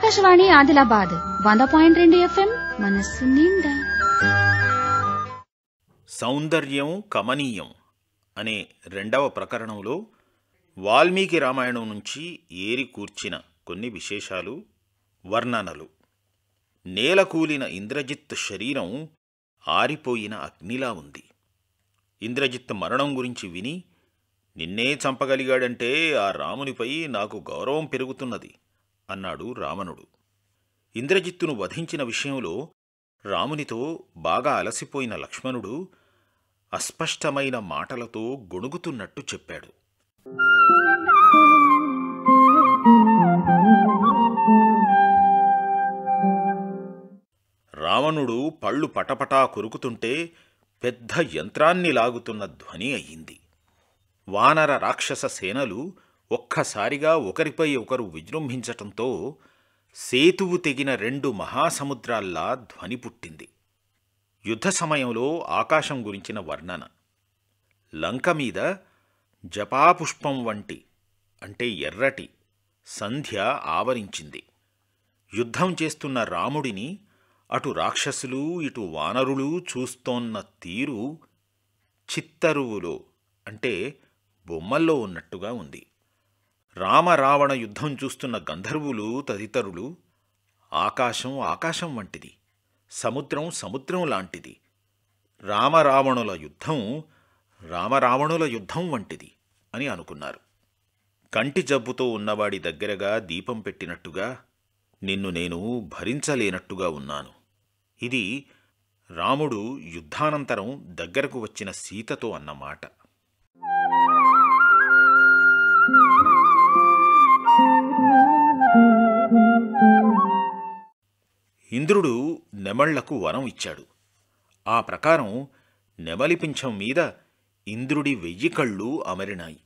ఆకాశవాణి ఆదిలాబాద్ వంద పాయింట్ రెండు ఎఫ్ఎం మనస్సు నిండా సౌందర్యం కమనీయం అనే రెండవ ప్రకరణంలో వాల్మీకి రామాయణం నుంచి ఏరి కూర్చిన కొన్ని విశేషాలు వర్ణనలు నేలకూలిన ఇంద్రజిత్ శరీరం ఆరిపోయిన అగ్నిలా ఉంది ఇంద్రజిత్ మరణం గురించి విని నిన్నే చంపగలిగాడంటే ఆ రామునిపై నాకు గౌరవం పెరుగుతున్నది అన్నాడు రావణుడు ఇంద్రజిత్తును వధించిన విషయంలో రామునితో బాగా అలసిపోయిన లక్ష్మణుడు అస్పష్టమైన మాటలతో గొణుగుతున్నట్టు చెప్పాడు రావణుడు పళ్ళు పటపటా కొరుకుతుంటే పెద్ద యంత్రాన్ని లాగుతున్న ధ్వని అయ్యింది వానర రాక్షస సేనలు ఒక్కసారిగా ఒకరిపై ఒకరు విజృంభించటంతో సేతువు తెగిన రెండు మహాసముద్రాల్లా ధ్వని పుట్టింది యుద్ధ సమయంలో ఆకాశం గురించిన వర్ణన లంక మీద జపాపుష్పం వంటి అంటే ఎర్రటి సంధ్య ఆవరించింది యుద్ధం చేస్తున్న రాముడిని అటు రాక్షసులు ఇటు వానరులు చూస్తోన్న తీరు చిత్తరువులో అంటే బొమ్మల్లో ఉన్నట్టుగా ఉంది రామరావణ యుద్ధం చూస్తున్న గంధర్వులు తదితరులు ఆకాశం ఆకాశం వంటిది సముద్రం సముద్రం లాంటిది రామరావణుల యుద్ధం రామరావణుల యుద్ధం వంటిది అని అనుకున్నారు కంటి జబ్బుతో ఉన్నవాడి దగ్గరగా దీపం పెట్టినట్టుగా నిన్ను నేను భరించలేనట్టుగా ఉన్నాను ఇది రాముడు యుద్ధానంతరం దగ్గరకు వచ్చిన సీతతో అన్నమాట ఇంద్రుడు నెమళ్లకు వరం ఇచ్చాడు ఆ ప్రకారం నెమలి పింఛం మీద ఇంద్రుడి వెయ్యి కళ్ళు అమరినాయి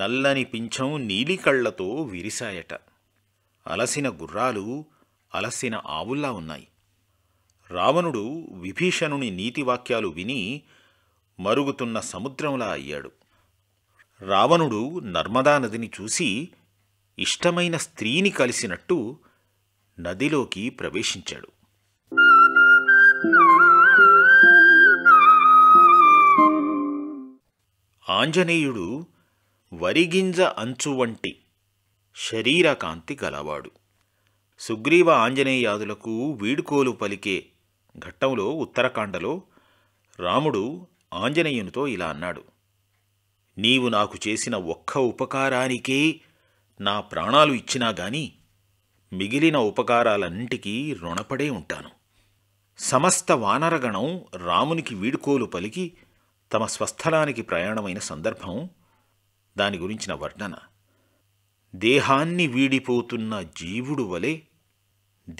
నల్లని పింఛం నీలి కళ్లతో విరిశాయట అలసిన గుర్రాలు అలసిన ఆవుల్లా ఉన్నాయి రావణుడు విభీషణుని నీతివాక్యాలు విని మరుగుతున్న సముద్రంలా అయ్యాడు రావణుడు నర్మదా నదిని చూసి ఇష్టమైన స్త్రీని కలిసినట్టు నదిలోకి ప్రవేశించాడు ఆంజనేయుడు వరిగింజ అంచు వంటి శరీరకాంతి గలవాడు సుగ్రీవ ఆంజనేయాదులకు వీడుకోలు పలికే ఘట్టంలో ఉత్తరాఖండలో రాముడు ఆంజనేయునితో ఇలా అన్నాడు నీవు నాకు చేసిన ఒక్క ఉపకారానికే నా ప్రాణాలు ఇచ్చినా గానీ మిగిలిన ఉపకారాలన్నింటికీ రుణపడే ఉంటాను సమస్త వానరగణం రామునికి వీడుకోలు పలికి తమ స్వస్థలానికి ప్రయాణమైన సందర్భం దాని గురించిన వర్ణన దేహాన్ని వీడిపోతున్న జీవుడు వలె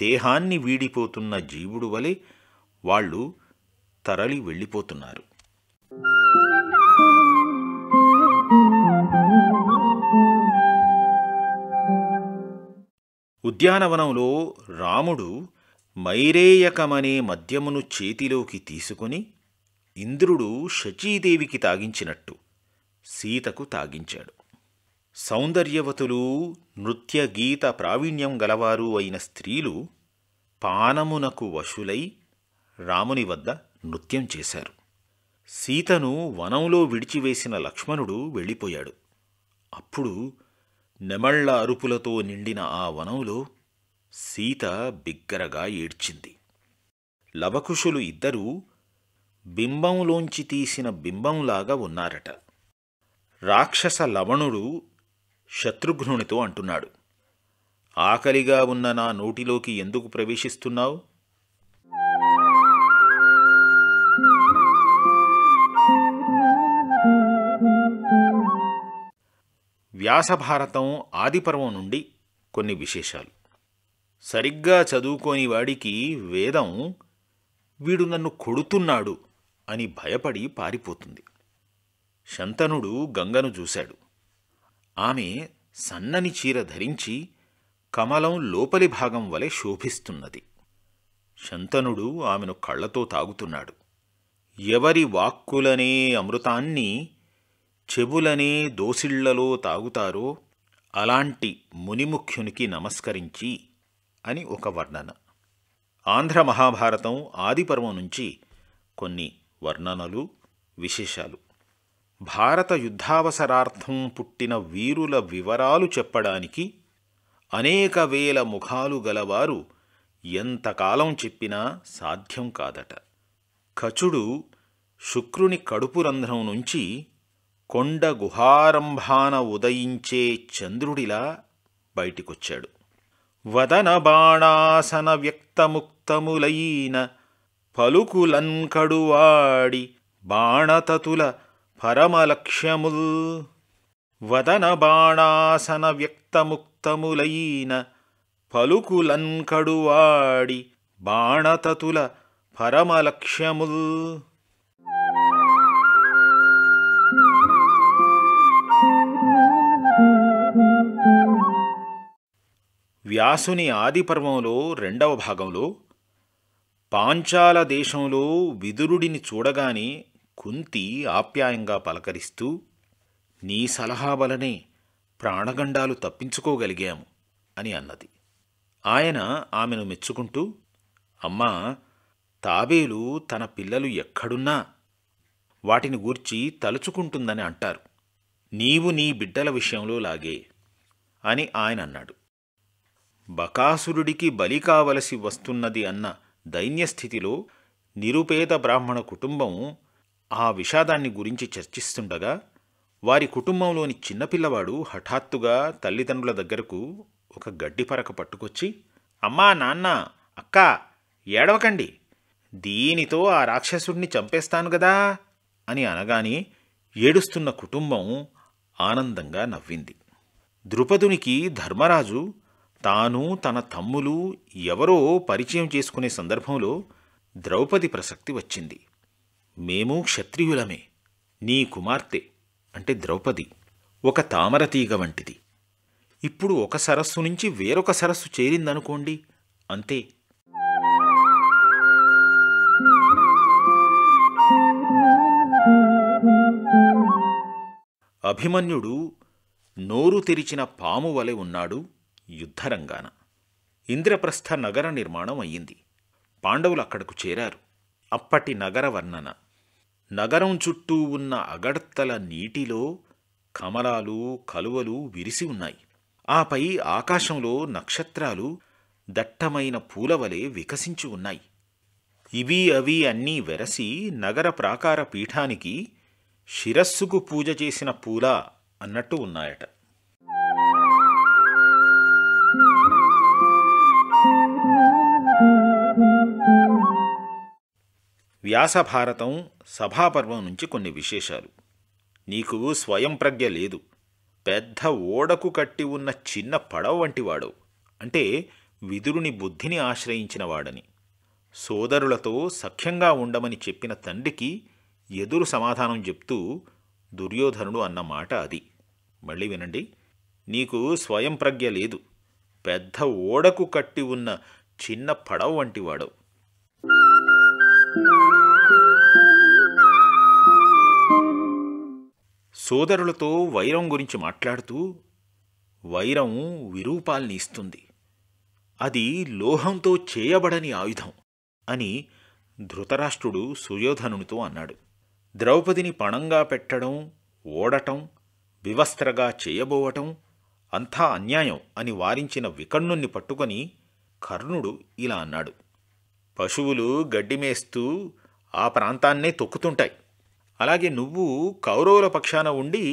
దేహాన్ని వీడిపోతున్న జీవుడు వలె వాళ్ళు తరలి వెళ్ళిపోతున్నారు ఉద్యానవనంలో రాముడు మైరేయకమనే మద్యమును చేతిలోకి తీసుకుని ఇంద్రుడు శచీదేవికి తాగించినట్టు సీతకు తాగించాడు సౌందర్యవతులు నృత్య గీత ప్రావీణ్యం గలవారు అయిన స్త్రీలు పానమునకు వశులై రాముని వద్ద నృత్యం చేశారు సీతను వనంలో విడిచివేసిన లక్ష్మణుడు వెళ్ళిపోయాడు అప్పుడు నెమళ్ల అరుపులతో నిండిన ఆ వనంలో సీత బిగ్గరగా ఏడ్చింది లవకుశులు ఇద్దరూ బింబంలోంచి తీసిన బింబంలాగా ఉన్నారట రాక్షస లవణుడు శత్రుఘ్నునితో అంటున్నాడు ఆకలిగా ఉన్న నా నోటిలోకి ఎందుకు ప్రవేశిస్తున్నావు వ్యాసభారతం ఆదిపర్వం నుండి కొన్ని విశేషాలు సరిగ్గా చదువుకోని వాడికి వేదం వీడు నన్ను కొడుతున్నాడు అని భయపడి పారిపోతుంది శంతనుడు గంగను చూశాడు ఆమె సన్నని చీర ధరించి కమలం లోపలి భాగం వలె శోభిస్తున్నది శంతనుడు ఆమెను కళ్ళతో తాగుతున్నాడు ఎవరి వాక్కులనే అమృతాన్ని చెబులనే దోసిళ్లలో తాగుతారో అలాంటి మునిముఖ్యునికి నమస్కరించి అని ఒక వర్ణన ఆంధ్ర మహాభారతం ఆదిపర్వం నుంచి కొన్ని వర్ణనలు విశేషాలు భారత యుద్ధావసరార్థం పుట్టిన వీరుల వివరాలు చెప్పడానికి అనేక వేల ముఖాలు గలవారు ఎంతకాలం చెప్పినా సాధ్యం కాదట కచుడు శుక్రుని కడుపు రంధ్రం నుంచి కొండ గుహారంభాన ఉదయించే చంద్రుడిలా బయటికొచ్చాడు వదన బాణాసన వ్యక్తముక్తములైన పలుకులంకడువాడి బాణతతుల పరమలక్ష్యముల్ వదన బాణాసన వ్యక్తముక్తములైన పలుకులంకడువాడి బాణతతుల పరమలక్ష్యముల్ వ్యాసుని ఆదిపర్వంలో రెండవ భాగంలో పాంచాల దేశంలో విదురుడిని చూడగానే కుంతి ఆప్యాయంగా పలకరిస్తూ నీ సలహా వలనే ప్రాణగండాలు తప్పించుకోగలిగాము అని అన్నది ఆయన ఆమెను మెచ్చుకుంటూ అమ్మా తాబేలు తన పిల్లలు ఎక్కడున్నా వాటిని గూర్చి తలుచుకుంటుందని అంటారు నీవు నీ బిడ్డల విషయంలో లాగే అని ఆయన అన్నాడు బకాసురుడికి బలి కావలసి వస్తున్నది అన్న దైన్యస్థితిలో నిరుపేద బ్రాహ్మణ కుటుంబం ఆ విషాదాన్ని గురించి చర్చిస్తుండగా వారి కుటుంబంలోని చిన్నపిల్లవాడు హఠాత్తుగా తల్లిదండ్రుల దగ్గరకు ఒక గడ్డి పరక పట్టుకొచ్చి అమ్మా నాన్న అక్క ఏడవకండి దీనితో ఆ రాక్షసుడిని చంపేస్తాను కదా అని అనగానే ఏడుస్తున్న కుటుంబం ఆనందంగా నవ్వింది ద్రుపదునికి ధర్మరాజు తాను తన తమ్ములు ఎవరో పరిచయం చేసుకునే సందర్భంలో ద్రౌపది ప్రసక్తి వచ్చింది మేము క్షత్రియులమే నీ కుమార్తె అంటే ద్రౌపది ఒక తామరతీగ వంటిది ఇప్పుడు ఒక సరస్సు నుంచి వేరొక సరస్సు చేరిందనుకోండి అంతే అభిమన్యుడు నోరు తెరిచిన పాము వలె ఉన్నాడు యుద్ధరంగాన ఇంద్రప్రస్థ నగర నిర్మాణం అయ్యింది పాండవులు అక్కడకు చేరారు అప్పటి నగర వర్ణన నగరం చుట్టూ ఉన్న అగడ్తల నీటిలో కమలాలు కలువలు విరిసి ఉన్నాయి ఆపై ఆకాశంలో నక్షత్రాలు దట్టమైన పూలవలే వికసించి ఉన్నాయి ఇవి అవి అన్నీ వెరసి నగర ప్రాకార పీఠానికి శిరస్సుకు పూజ చేసిన పూల అన్నట్టు ఉన్నాయట వ్యాసభారతం సభాపర్వం నుంచి కొన్ని విశేషాలు నీకు స్వయం ప్రజ్ఞ లేదు పెద్ద ఓడకు కట్టి ఉన్న చిన్న పడవ వంటివాడు అంటే విదురుని బుద్ధిని ఆశ్రయించినవాడని సోదరులతో సఖ్యంగా ఉండమని చెప్పిన తండ్రికి ఎదురు సమాధానం చెప్తూ దుర్యోధనుడు అన్న మాట అది మళ్ళీ వినండి నీకు స్వయం ప్రజ్ఞ లేదు పెద్ద ఓడకు కట్టి ఉన్న చిన్న పడవ వంటివాడవు సోదరులతో వైరం గురించి మాట్లాడుతూ వైరం విరూపాల్ని ఇస్తుంది అది లోహంతో చేయబడని ఆయుధం అని ధృతరాష్ట్రుడు సుయోధనునితో అన్నాడు ద్రౌపదిని పణంగా పెట్టడం ఓడటం వివస్త్రగా చేయబోవటం అంతా అన్యాయం అని వారించిన వికర్ణుణ్ణి పట్టుకొని కర్ణుడు ఇలా అన్నాడు పశువులు గడ్డిమేస్తూ ఆ ప్రాంతాన్నే తొక్కుతుంటాయి అలాగే నువ్వు కౌరవుల పక్షాన ఉండి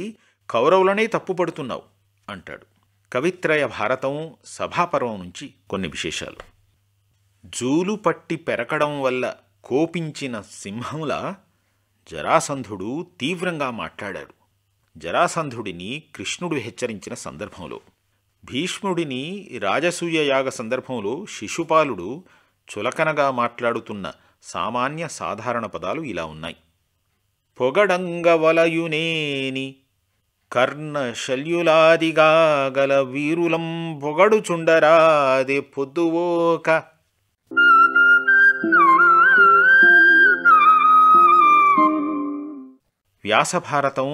కౌరవులనే తప్పుపడుతున్నావు అంటాడు కవిత్రయ భారతం సభాపర్వం నుంచి కొన్ని విశేషాలు జూలు పట్టి పెరకడం వల్ల కోపించిన సింహంలా జరాసంధుడు తీవ్రంగా మాట్లాడాడు జరాసంధుడిని కృష్ణుడు హెచ్చరించిన సందర్భంలో భీష్ముడిని రాజసూయ యాగ సందర్భంలో శిశుపాలుడు చులకనగా మాట్లాడుతున్న సామాన్య సాధారణ పదాలు ఇలా ఉన్నాయి పొగడంగవలయునేని శల్యులాదిగా గల వీరులం పొగడుచుండరాది పొద్దువోక వ్యాసభారతం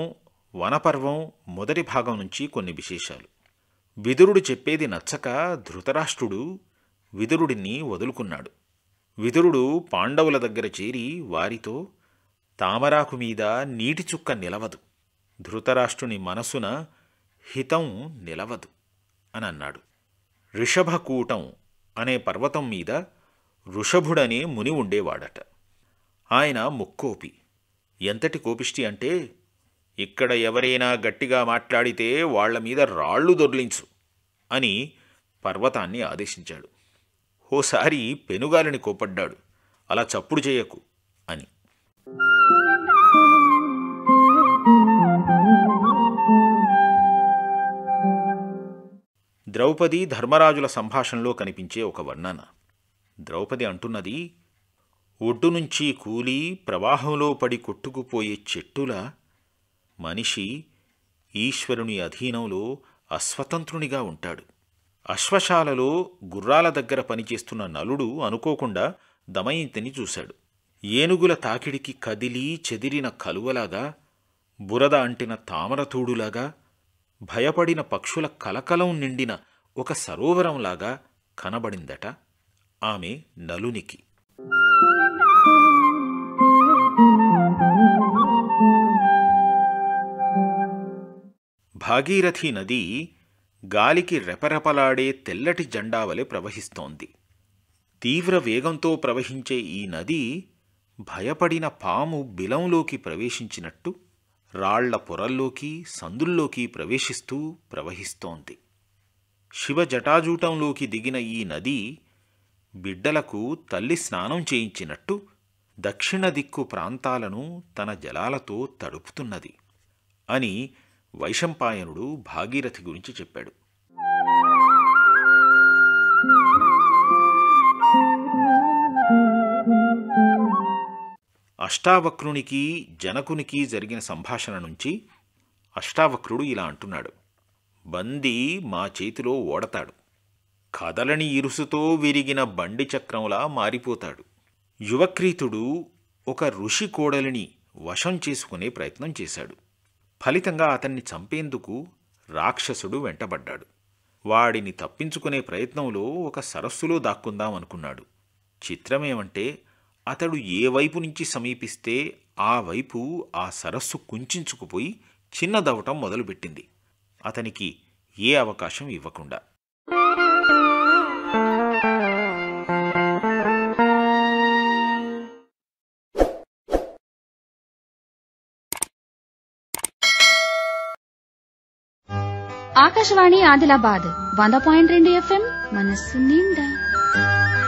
వనపర్వం మొదటి భాగం నుంచి కొన్ని విశేషాలు విదురుడు చెప్పేది నచ్చక ధృతరాష్ట్రుడు విదురుడిని వదులుకున్నాడు విదురుడు పాండవుల దగ్గర చేరి వారితో తామరాకు మీద నీటి చుక్క నిలవదు ధృతరాష్ట్రుని మనసున హితం నిలవదు అని అన్నాడు ఋషభకూటం అనే పర్వతం మీద ఋషభుడనే ముని ఉండేవాడట ఆయన ముక్కోపి ఎంతటి కోపిష్టి అంటే ఇక్కడ ఎవరైనా గట్టిగా మాట్లాడితే వాళ్ల మీద రాళ్ళు దొర్లించు అని పర్వతాన్ని ఆదేశించాడు ఓసారి పెనుగాలిని కోపడ్డాడు అలా చప్పుడు చేయకు అని ద్రౌపది ధర్మరాజుల సంభాషణలో కనిపించే ఒక వర్ణన ద్రౌపది అంటున్నది ఒడ్డు నుంచి కూలి ప్రవాహంలో పడి కొట్టుకుపోయే చెట్టుల మనిషి ఈశ్వరుని అధీనంలో అస్వతంత్రునిగా ఉంటాడు అశ్వశాలలో గుర్రాల దగ్గర పనిచేస్తున్న నలుడు అనుకోకుండా దమయంతిని చూశాడు ఏనుగుల తాకిడికి కదిలి చెదిరిన కలువలాగా బురద అంటిన తామరతూడులాగా భయపడిన పక్షుల కలకలం నిండిన ఒక సరోవరంలాగా కనబడిందట ఆమె నలునికి భాగీరథి నది గాలికి రెపరెపలాడే తెల్లటి వలె ప్రవహిస్తోంది తీవ్ర వేగంతో ప్రవహించే ఈ నది భయపడిన పాము బిలంలోకి ప్రవేశించినట్టు రాళ్ల పొరల్లోకి సందుల్లోకి ప్రవేశిస్తూ ప్రవహిస్తోంది శివ జటాజూటంలోకి దిగిన ఈ నది బిడ్డలకు తల్లి స్నానం చేయించినట్టు దక్షిణ దిక్కు ప్రాంతాలను తన జలాలతో తడుపుతున్నది అని వైశంపాయనుడు భాగీరథి గురించి చెప్పాడు అష్టావక్రునికి జనకునికి జరిగిన సంభాషణ నుంచి అష్టావక్రుడు ఇలా అంటున్నాడు బందీ మా చేతిలో ఓడతాడు కదలని ఇరుసుతో విరిగిన బండి చక్రంలా మారిపోతాడు యువక్రీతుడు ఒక ఋషి కోడలిని వశం చేసుకునే ప్రయత్నం చేశాడు ఫలితంగా అతన్ని చంపేందుకు రాక్షసుడు వెంటబడ్డాడు వాడిని తప్పించుకునే ప్రయత్నంలో ఒక సరస్సులో దాక్కుందామనుకున్నాడు చిత్రమేమంటే అతడు ఏ వైపు నుంచి సమీపిస్తే ఆ వైపు ఆ సరస్సు కుంచుకుపోయి చిన్నదవటం మొదలుపెట్టింది అతనికి ఏ అవకాశం ఇవ్వకుండా ఆకాశవాణి ఆదిలాబాద్ వంద పాయింట్ రెండు ఎఫ్ఎం మనస్సు నిండా